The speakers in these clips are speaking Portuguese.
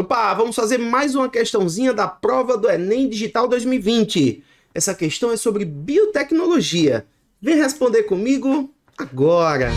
Opa, vamos fazer mais uma questãozinha da prova do Enem Digital 2020. Essa questão é sobre biotecnologia. Vem responder comigo agora.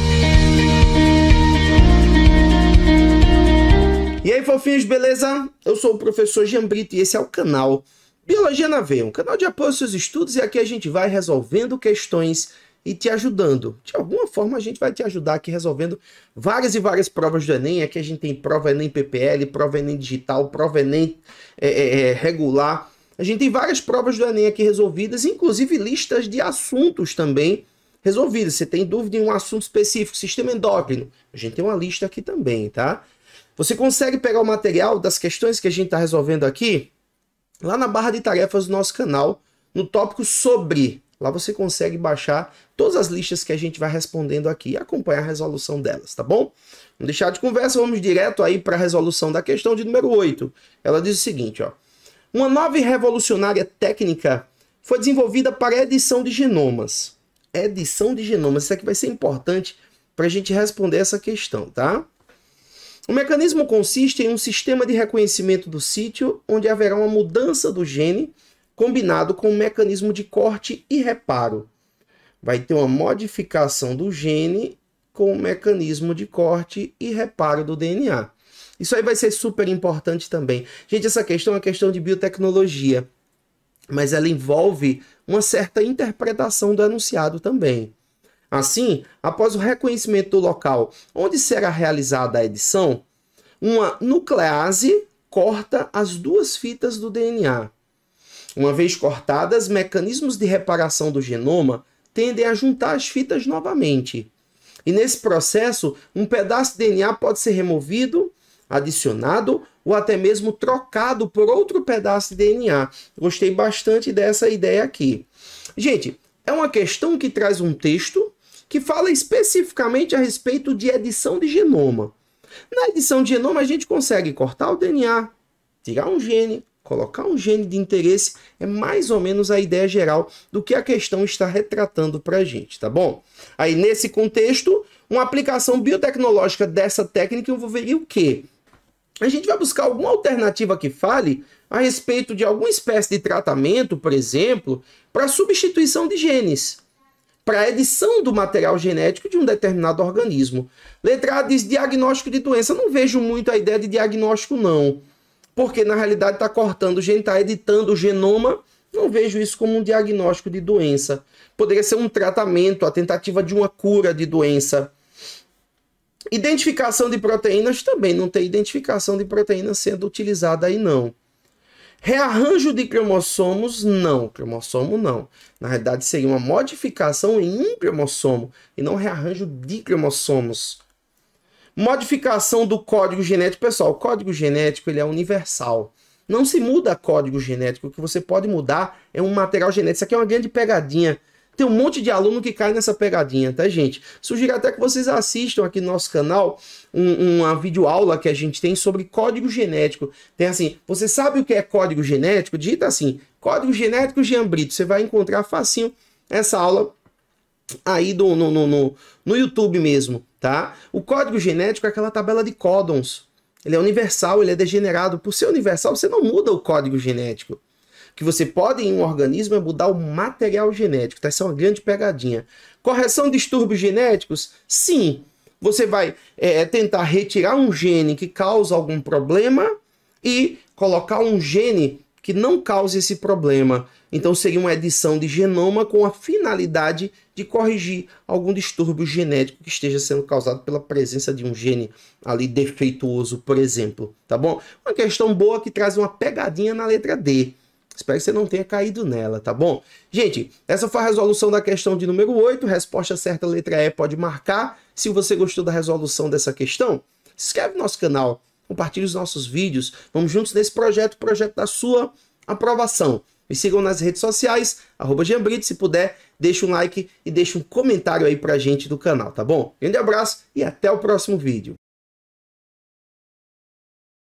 E aí, fofinhos, beleza? Eu sou o professor Jean Brito e esse é o canal Biologia na Veia, um canal de apoio aos seus estudos e aqui a gente vai resolvendo questões e te ajudando. De alguma forma a gente vai te ajudar aqui resolvendo várias e várias provas do Enem. Aqui a gente tem prova Enem PPL, prova Enem digital, prova Enem é, é, é, regular. A gente tem várias provas do Enem aqui resolvidas, inclusive listas de assuntos também resolvidas. Você tem dúvida em um assunto específico, sistema endócrino. A gente tem uma lista aqui também, tá? Você consegue pegar o material das questões que a gente está resolvendo aqui lá na barra de tarefas do nosso canal, no tópico sobre Lá você consegue baixar todas as listas que a gente vai respondendo aqui e acompanhar a resolução delas, tá bom? Vamos deixar de conversa, vamos direto aí para a resolução da questão de número 8. Ela diz o seguinte, ó. Uma nova e revolucionária técnica foi desenvolvida para edição de genomas. Edição de genomas, isso aqui vai ser importante para a gente responder essa questão, tá? O mecanismo consiste em um sistema de reconhecimento do sítio, onde haverá uma mudança do gene combinado com um mecanismo de corte e reparo. Vai ter uma modificação do gene com o um mecanismo de corte e reparo do DNA. Isso aí vai ser super importante também. Gente, essa questão é uma questão de biotecnologia, mas ela envolve uma certa interpretação do enunciado também. Assim, após o reconhecimento do local onde será realizada a edição, uma nuclease corta as duas fitas do DNA. Uma vez cortadas, mecanismos de reparação do genoma tendem a juntar as fitas novamente. E nesse processo, um pedaço de DNA pode ser removido, adicionado ou até mesmo trocado por outro pedaço de DNA. Gostei bastante dessa ideia aqui. Gente, é uma questão que traz um texto que fala especificamente a respeito de edição de genoma. Na edição de genoma, a gente consegue cortar o DNA, tirar um gene, colocar um gene de interesse é mais ou menos a ideia geral do que a questão está retratando para a gente, tá bom? Aí, nesse contexto, uma aplicação biotecnológica dessa técnica envolveria o quê? A gente vai buscar alguma alternativa que fale a respeito de alguma espécie de tratamento, por exemplo, para substituição de genes, para a edição do material genético de um determinado organismo. Letra A diz diagnóstico de doença. não vejo muito a ideia de diagnóstico, não porque na realidade está cortando o gene, está editando o genoma. Não vejo isso como um diagnóstico de doença. Poderia ser um tratamento, a tentativa de uma cura de doença. Identificação de proteínas também não tem identificação de proteínas sendo utilizada aí não. Rearranjo de cromossomos, não. Cromossomo, não. Na realidade, seria uma modificação em um cromossomo e não rearranjo de cromossomos. Modificação do código genético. Pessoal, o código genético ele é universal. Não se muda código genético. O que você pode mudar é um material genético. Isso aqui é uma grande pegadinha. Tem um monte de aluno que cai nessa pegadinha, tá, gente? Sugiro até que vocês assistam aqui no nosso canal um, uma videoaula que a gente tem sobre código genético. Tem assim, você sabe o que é código genético? Dita assim, código genético Jean Brito. Você vai encontrar facinho essa aula aí do, no, no, no, no YouTube mesmo. Tá? O código genético é aquela tabela de códons. Ele é universal, ele é degenerado. Por ser universal, você não muda o código genético. O que você pode em um organismo é mudar o material genético. Tá? Isso é uma grande pegadinha. Correção de distúrbios genéticos? Sim. Você vai é, é, tentar retirar um gene que causa algum problema e colocar um gene que não cause esse problema. Então seria uma edição de genoma com a finalidade de corrigir algum distúrbio genético que esteja sendo causado pela presença de um gene ali defeituoso, por exemplo, tá bom? Uma questão boa que traz uma pegadinha na letra D. Espero que você não tenha caído nela, tá bom? Gente, essa foi a resolução da questão de número 8. Resposta certa, letra E, pode marcar. Se você gostou da resolução dessa questão, se inscreve no nosso canal compartilhe os nossos vídeos. Vamos juntos nesse projeto, projeto da sua aprovação. Me sigam nas redes sociais, arroba se puder, deixa um like e deixa um comentário aí pra gente do canal, tá bom? Grande abraço e até o próximo vídeo.